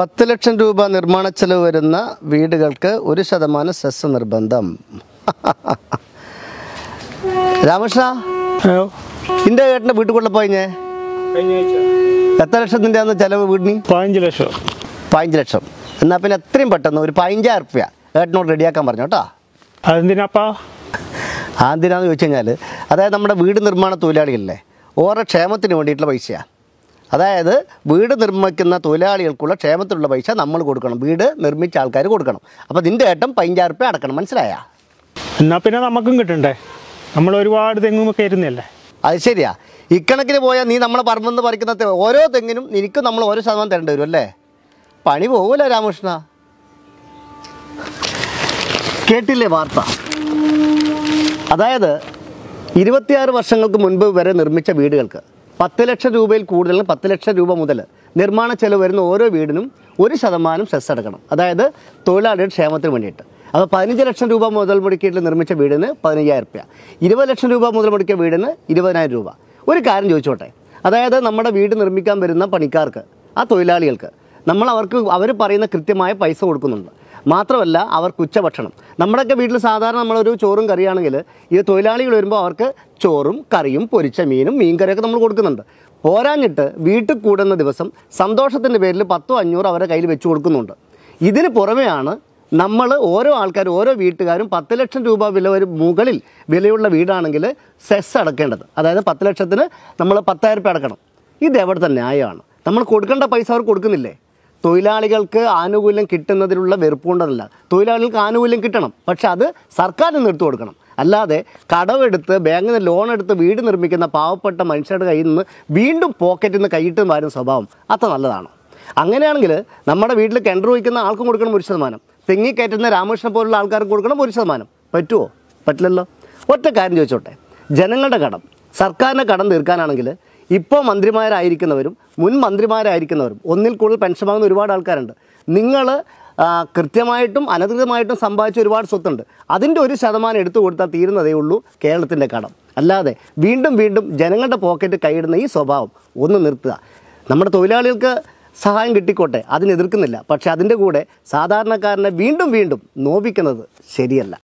പത്ത് ലക്ഷം രൂപ നിർമ്മാണ ചെലവ് വരുന്ന വീടുകൾക്ക് ഒരു ശതമാനം സെസ് നിർബന്ധം രാമകൃഷ്ണ ഇന്റെ ഏട്ടന്റെ വീട്ടിൽ കൊള്ള പോയിഞ്ഞേ എത്ര ലക്ഷത്തിന്റെ ആണ് ചെലവ് വീടിന് പതിനഞ്ച് ലക്ഷം പതിനഞ്ച് ലക്ഷം എന്നാ പിന്നെ എത്രയും പെട്ടെന്ന് ഒരു പതിനഞ്ചായിരം റുപ്യ ഏട്ടനോട് റെഡിയാക്കാൻ പറഞ്ഞു കേട്ടോ അതെന്തിനാപ്പാ ആന്തിനാന്ന് ചോദിച്ചു കഴിഞ്ഞാൽ അതായത് നമ്മുടെ വീട് നിർമ്മാണ തൊഴിലാളികളില്ലേ ഓരോ ക്ഷേമത്തിന് വേണ്ടിയിട്ടുള്ള പൈസയാണ് അതായത് വീട് നിർമ്മിക്കുന്ന തൊഴിലാളികൾക്കുള്ള ക്ഷേമത്തിലുള്ള പൈസ നമ്മൾ കൊടുക്കണം വീട് നിർമ്മിച്ച ആൾക്കാർ കൊടുക്കണം അപ്പോൾ നിൻ്റെ ഏട്ടം പതിനഞ്ചായിരം റുപ്യ അടക്കണം മനസ്സിലായ എന്നാൽ പിന്നെ നമുക്കും കിട്ടണ്ടേ നമ്മൾ ഒരുപാട് തെങ്ങുമൊക്കെ ഇരുന്നില്ലേ അത് ശരിയാ ഇക്കണക്കിന് പോയാൽ നീ നമ്മളെ പറമ്പെന്ന് പറിക്കുന്ന ഓരോ തെങ്ങിനും നിനക്കും നമ്മൾ ഓരോ ശതമാനം തരേണ്ടി വരും അല്ലേ പണി പോകൂല രാമകൃഷ്ണ കേട്ടില്ലേ വാർത്ത അതായത് ഇരുപത്തിയാറ് വർഷങ്ങൾക്ക് മുൻപ് വരെ നിർമ്മിച്ച വീടുകൾക്ക് പത്ത് ലക്ഷം രൂപയിൽ കൂടുതൽ പത്ത് ലക്ഷം രൂപ മുതൽ നിർമ്മാണ ചെലവ് വരുന്ന ഓരോ വീടിനും ഒരു ശതമാനം സെസ് എടുക്കണം അതായത് തൊഴിലാളിയുടെ ക്ഷേമത്തിന് വേണ്ടിയിട്ട് അപ്പോൾ പതിനഞ്ച് ലക്ഷം രൂപ മുതൽ മുടക്കിയിട്ട് നിർമ്മിച്ച വീടിന് പതിനയ്യായിരം റുപ്യ ഇരുപത് ലക്ഷം രൂപ മുതൽ മുടക്കിയ വീടിന് ഇരുപതിനായിരം രൂപ ഒരു കാര്യം ചോദിച്ചോട്ടെ അതായത് നമ്മുടെ വീട് നിർമ്മിക്കാൻ വരുന്ന പണിക്കാർക്ക് ആ തൊഴിലാളികൾക്ക് നമ്മൾ അവർക്ക് അവർ പറയുന്ന കൃത്യമായ പൈസ കൊടുക്കുന്നുണ്ട് മാത്രമല്ല അവർക്ക് ഉച്ചഭക്ഷണം നമ്മുടെയൊക്കെ വീട്ടിൽ സാധാരണ നമ്മളൊരു ചോറും കറിയാണെങ്കിൽ ഈ തൊഴിലാളികൾ വരുമ്പോൾ അവർക്ക് ചോറും കറിയും പൊരിച്ച മീനും മീൻകറിയൊക്കെ നമ്മൾ കൊടുക്കുന്നുണ്ട് പോരാഞ്ഞിട്ട് വീട്ടിൽ കൂടുന്ന ദിവസം സന്തോഷത്തിൻ്റെ പേരിൽ പത്തോ അഞ്ഞൂറ് അവരെ കയ്യിൽ വെച്ച് കൊടുക്കുന്നുണ്ട് ഇതിന് പുറമെയാണ് നമ്മൾ ഓരോ ആൾക്കാരും ഓരോ വീട്ടുകാരും പത്ത് ലക്ഷം രൂപ വില ഒരു മുകളിൽ വിലയുള്ള വീടാണെങ്കിൽ സെസ് അടക്കേണ്ടത് അതായത് പത്ത് ലക്ഷത്തിന് നമ്മൾ പത്തായിരം രൂപ അടക്കണം ഇത് എവിടുത്തെ ന്യായമാണ് നമ്മൾ കൊടുക്കേണ്ട പൈസ അവർ കൊടുക്കുന്നില്ലേ തൊഴിലാളികൾക്ക് ആനുകൂല്യം കിട്ടുന്നതിലുള്ള വെറുപ്പുണ്ടെന്നല്ല തൊഴിലാളികൾക്ക് ആനുകൂല്യം കിട്ടണം പക്ഷെ അത് സർക്കാരിൽ നിന്ന് എടുത്തു കൊടുക്കണം അല്ലാതെ കടവെടുത്ത് ബാങ്കിൽ നിന്ന് ലോൺ എടുത്ത് വീട് നിർമ്മിക്കുന്ന പാവപ്പെട്ട മനുഷ്യരുടെ കയ്യിൽ നിന്ന് വീണ്ടും പോക്കറ്റിൽ നിന്ന് കൈയിട്ട് വരുന്ന സ്വഭാവം അത്ര നല്ലതാണോ അങ്ങനെയാണെങ്കിൽ നമ്മുടെ വീട്ടിൽ കിണർ വയ്ക്കുന്ന ആൾക്കും കൊടുക്കണം ഒരു ശതമാനം തെങ്ങിക്കയറ്റുന്ന കയറ്റുന്ന രാമകൃഷ്ണൻ പോലുള്ള ആൾക്കാർക്ക് കൊടുക്കണം ഒരു ശതമാനം പറ്റുമോ പറ്റില്ലല്ലോ ഒറ്റ കാര്യം ചോദിച്ചോട്ടെ ജനങ്ങളുടെ കടം സർക്കാരിൻ്റെ കടം തീർക്കാനാണെങ്കിൽ ഇപ്പോൾ മന്ത്രിമാരായിരിക്കുന്നവരും മുൻ മന്ത്രിമാരായിരിക്കുന്നവരും ഒന്നിൽ കൂടുതൽ പെൻഷൻ വാങ്ങുന്ന ഒരുപാട് ആൾക്കാരുണ്ട് നിങ്ങൾ കൃത്യമായിട്ടും അനധികൃതമായിട്ടും സമ്പാദിച്ച ഒരുപാട് സ്വത്തുണ്ട് അതിൻ്റെ ഒരു ശതമാനം എടുത്തു കൊടുത്താൽ തീരുന്നതേ ഉള്ളൂ കേരളത്തിൻ്റെ കടം അല്ലാതെ വീണ്ടും വീണ്ടും ജനങ്ങളുടെ പോക്കറ്റ് കൈയിടുന്ന ഈ സ്വഭാവം ഒന്ന് നിർത്തുക നമ്മുടെ തൊഴിലാളികൾക്ക് സഹായം കിട്ടിക്കോട്ടെ അതിനെതിർക്കുന്നില്ല പക്ഷേ അതിൻ്റെ കൂടെ സാധാരണക്കാരനെ വീണ്ടും വീണ്ടും നോവിക്കുന്നത് ശരിയല്ല